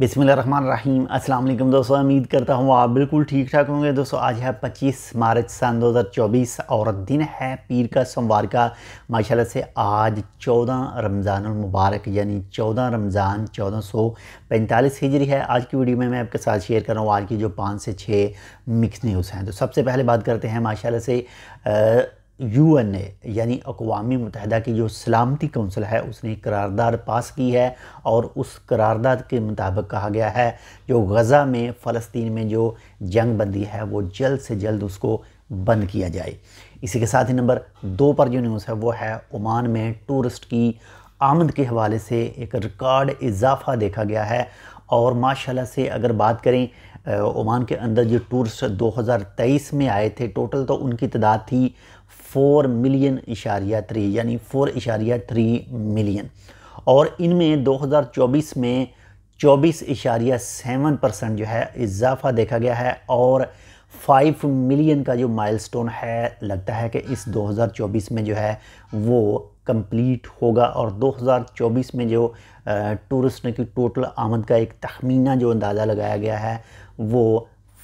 बिसमिल रहीम अस्सलाम वालेकुम दोस्तों उम्मीद करता हूँ आप बिल्कुल ठीक ठाक होंगे दोस्तों आज है 25 मार्च सन 2024 और दिन है पीर का सोमवार का माशाल्लाह से आज 14 रमज़ान मुबारक यानी 14 रमज़ान 1445 हिजरी है आज की वीडियो में मैं आपके साथ शेयर कर रहा हूँ आज की जो पाँच से छः मिक्स न्यूज़ हैं तो सबसे पहले बात करते हैं माशाला से आ, यू एन ए यानी अकवामी मुतहदा की जो सलामती कौंसिल है उसने करारदार पास की है और उस करारदाद के मुताबिक कहा गया है जो गज़ा में फ़लस्तीन में जो जंग बंदी है वो जल्द से जल्द उसको बंद किया जाए इसी के साथ ही नंबर दो पर जो न्यूज़ है वो है ओमान में टूरिस्ट की आमद के हवाले से एक रिकॉर्ड इजाफा देखा गया है और माशाल्लाह से अगर बात करें ओमान के अंदर जो टूरिस्ट 2023 में आए थे टोटल तो उनकी तादाद थी फोर मिलियन इशारिया थ्री यानी फ़ोर इशारिया थ्री मिलियन और इनमें 2024 में चौबीस इशारिया सेवन परसेंट जो है इजाफा देखा गया है और फाइव मिलियन का जो माइलस्टोन है लगता है कि इस 2024 में जो है वो कंप्लीट होगा और 2024 में जो टूरिस्ट की टोटल आमद का एक तखमीना जो अंदाज़ा लगाया गया है वो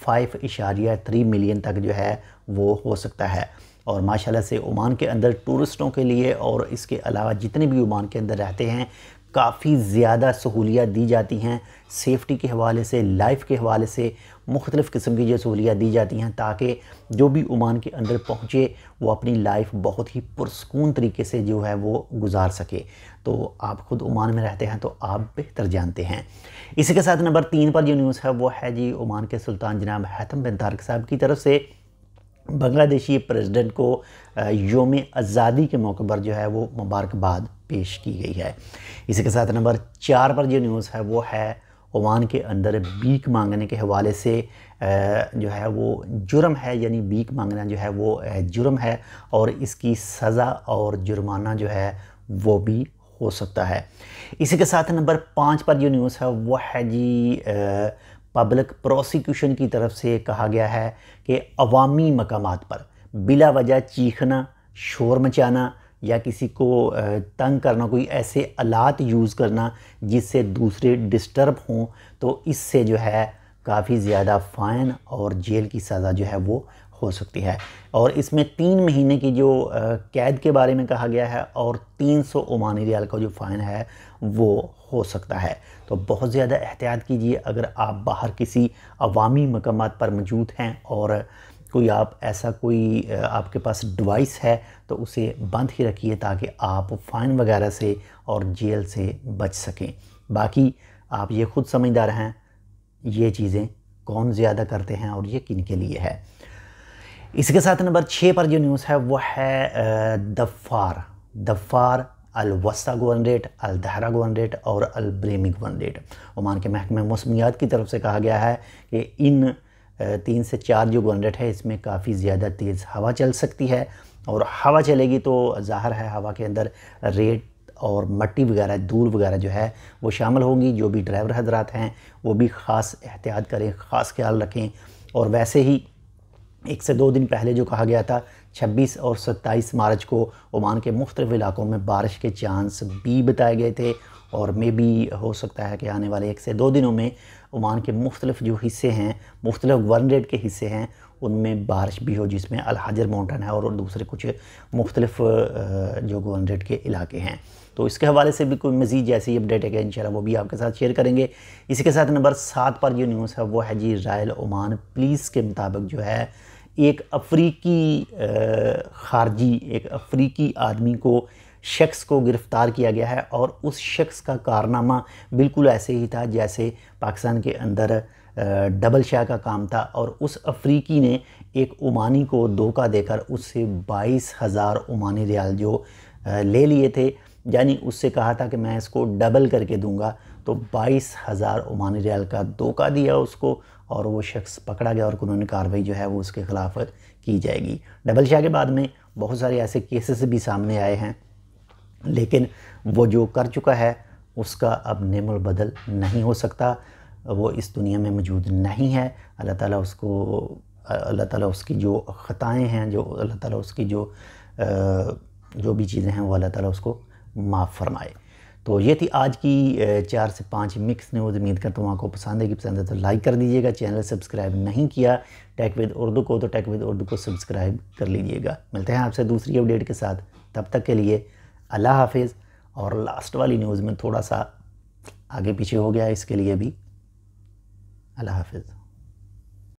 फाइव इशारिया थ्री मिलियन तक जो है वो हो सकता है और माशाल्लाह से ओमान के अंदर टूरिस्टों के लिए और इसके अलावा जितने भी ओमान के अंदर रहते हैं काफ़ी ज़्यादा सहूलियात दी जाती हैं सेफ़्टी के हवाले से लाइफ के हवाले से मुख्तलिफ़ किस्म की जो सहूलियात दी जाती हैं ताकि जो भी ओमान के अंदर पहुँचे वो अपनी लाइफ बहुत ही पुरसकून तरीके से जो है वो गुजार सके तो आप ख़ुद ओमान में रहते हैं तो आप बेहतर जानते हैं इसी के साथ नंबर तीन पर जो न्यूज़ है वो है जी ओमान के सुल्तान जनाब हैतम बिन तारक साहब की तरफ से बांग्लादेशी प्रेसिडेंट को योम आज़ादी के मौके पर जो है वो मुबारकबाद पेश की गई है इसी के साथ नंबर चार पर जो न्यूज़ है वो है ओमान के अंदर बीक मांगने के हवाले से जो है वो जुर्म है यानी बीक मांगना जो है वो जुर्म है और इसकी सज़ा और जुर्माना जो है वो भी हो सकता है इसी के साथ नंबर पाँच पर जो न्यूज़ है वो है जी पब्लिक प्रोसिक्यूशन की तरफ से कहा गया है कि अवामी मकाम पर बिला वजह चीखना शोर मचाना या किसी को तंग करना कोई ऐसे आलात यूज़ करना जिससे दूसरे डिस्टर्ब हों तो इससे जो है काफ़ी ज़्यादा फ़ाइन और जेल की सज़ा जो है वो हो सकती है और इसमें तीन महीने की जो कैद के बारे में कहा गया है और 300 सौ ओमानी रियाल का जो फ़ाइन है वो हो सकता है तो बहुत ज़्यादा एहतियात कीजिए अगर आप बाहर किसी अवामी मकाम पर मौजूद हैं और कोई आप ऐसा कोई आपके पास डिवाइस है तो उसे बंद ही रखिए ताकि आप फ़ाइन वगैरह से और जेल से बच सकें बाकी आप ये खुद समझदार हैं ये चीज़ें कौन ज़्यादा करते हैं और ये किन के लिए है इसके साथ नंबर छः पर जो न्यूज़ है वो है दफ़ार दफ़ार अलवस्ता गवर्नरेट अलदहरा रेट और अलब्रेमी रेट ओमान के महकमे मौसमियात की तरफ से कहा गया है कि इन तीन से चार जो गोनरेट है इसमें काफ़ी ज़्यादा तेज़ हवा चल सकती है और हवा चलेगी तो ज़ाहर है हवा के अंदर रेट और मट्टी वगैरह धूल वगैरह जो है वो शामिल होंगी जो भी ड्राइवर हजरात हैं वो भी ख़ास एहतियात करें ख़ास ख्याल रखें और वैसे ही एक से दो दिन पहले जो कहा गया था 26 और 27 मार्च को ओमान के मुख्तलिफ इलाकों में बारिश के चांस भी बताए गए थे और मे बी हो सकता है कि आने वाले एक से दो दिनों में ओमान के मुख्तलिफ जो हिस्से हैं मुख्तलिफ गवर्नरेट के हिस्से हैं उनमें बारिश भी हो जिसमें अलहाजर माउंटन है और दूसरे कुछ मुख्तलिफ जो गवर्नरेट के इलाके हैं तो इसके हवाले से भी कोई मज़ीद जैसी अपडेट है इन वो भी आपके साथ शेयर करेंगे इसी के साथ नंबर सात पर जो न्यूज़ है वो है जी इसराइल ओमान पुलिस के मुताबिक जो है एक अफ्रीकी खारजी एक अफ्रीकी आदमी को शख्स को गिरफ़्तार किया गया है और उस शख्स का कारनामा बिल्कुल ऐसे ही था जैसे पाकिस्तान के अंदर डबल शाह का काम था और उस अफ्रीकी ने एक ओमानी को धोखा देकर उससे बाईस हज़ार ओमानी रियाल जो ले लिए थे यानी उससे कहा था कि मैं इसको डबल करके दूंगा तो बाईस हज़ार ओमानी रियाल का धोखा दिया उसको और वो शख्स पकड़ा गया और कानूनी कार्रवाई जो है वो उसके ख़िलाफ़ की जाएगी डबल शाह के बाद में बहुत सारे ऐसे केसेस भी सामने आए हैं लेकिन वो जो कर चुका है उसका अब नेमुल बदल नहीं हो सकता वो इस दुनिया में मौजूद नहीं है अल्लाह ताला उसको अल्लाह ताला उसकी जो ख़ताएँ हैं जो अल्लाह ताला उसकी जो जो भी चीज़ें हैं वो अल्लाह ताला उसको माफ़ फरमाए तो ये थी आज की चार से पाँच मिक्स न्यूज़ उम्मीद करता हूँ आपको पसंद है कि पसंद है तो लाइक कर दीजिएगा चैनल सब्सक्राइब नहीं किया टेक विद उर्दू को तो टेक विद उर्दू को सब्सक्राइब कर लीजिएगा मिलते हैं आपसे दूसरी अपडेट के साथ तब तक के लिए अल्लाह हाफिज़ और लास्ट वाली न्यूज़ में थोड़ा सा आगे पीछे हो गया इसके लिए भी अल्लाह हाफिज़